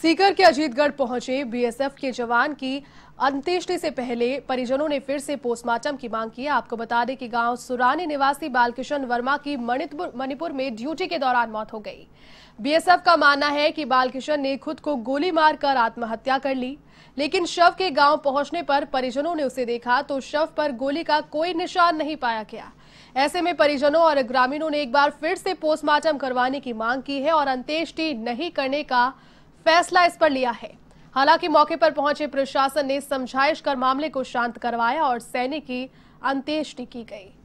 सीकर के अजीतगढ़ पहुंचे बीएसएफ के जवान की अंत्येष्टि से पहले परिजनों ने फिर से पोस्टमार्टम की मांग की आपको बता दें कि गांव सुरानी निवासी बालकिशन वर्मा की मणिपुर में ड्यूटी के दौरान मौत हो गई बीएसएफ का मानना है कि बालकिशन ने खुद को गोली मारकर आत्महत्या कर ली लेकिन शव के गांव पहुंचने पर परिजनों ने उसे देखा तो शव पर गोली का कोई निशान नहीं पाया गया ऐसे में परिजनों और ग्रामीणों ने एक बार फिर से पोस्टमार्टम करवाने की मांग की है और अंत्येष्टि नहीं करने का फैसला इस पर लिया है हालांकि मौके पर पहुंचे प्रशासन ने समझाइश कर मामले को शांत करवाया और सैनिक की अंत्येष्टि की गई